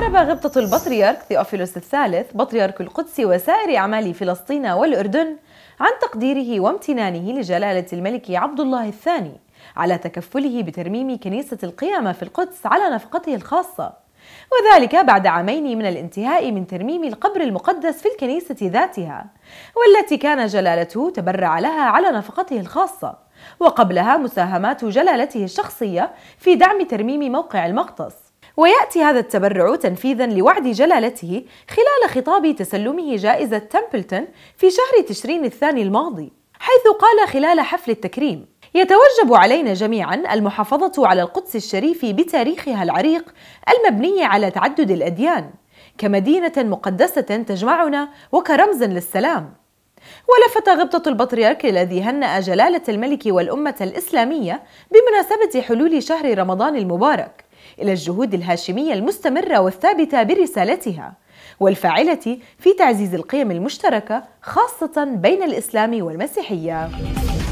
أعرب غبطة البطريرك ثيوفيلوس الثالث بطريرك القدس وسائر أعمال فلسطين والأردن عن تقديره وامتنانه لجلالة الملك عبد الله الثاني على تكفله بترميم كنيسة القيامة في القدس على نفقته الخاصة وذلك بعد عامين من الانتهاء من ترميم القبر المقدس في الكنيسة ذاتها والتي كان جلالته تبرع لها على نفقته الخاصة وقبلها مساهمات جلالته الشخصية في دعم ترميم موقع المقدس ويأتي هذا التبرع تنفيذا لوعد جلالته خلال خطاب تسلمه جائزة تمبلتون في شهر تشرين الثاني الماضي حيث قال خلال حفل التكريم يتوجب علينا جميعا المحافظة على القدس الشريف بتاريخها العريق المبني على تعدد الأديان كمدينة مقدسة تجمعنا وكرمز للسلام ولفت غبطة البطريرك الذي هنأ جلالة الملك والأمة الإسلامية بمناسبة حلول شهر رمضان المبارك إلى الجهود الهاشمية المستمرة والثابتة برسالتها والفاعلة في تعزيز القيم المشتركة خاصة بين الإسلام والمسيحية.